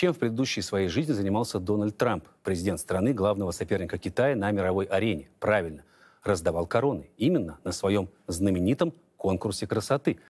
Чем в предыдущей своей жизни занимался Дональд Трамп, президент страны, главного соперника Китая на мировой арене? Правильно, раздавал короны. Именно на своем знаменитом конкурсе красоты,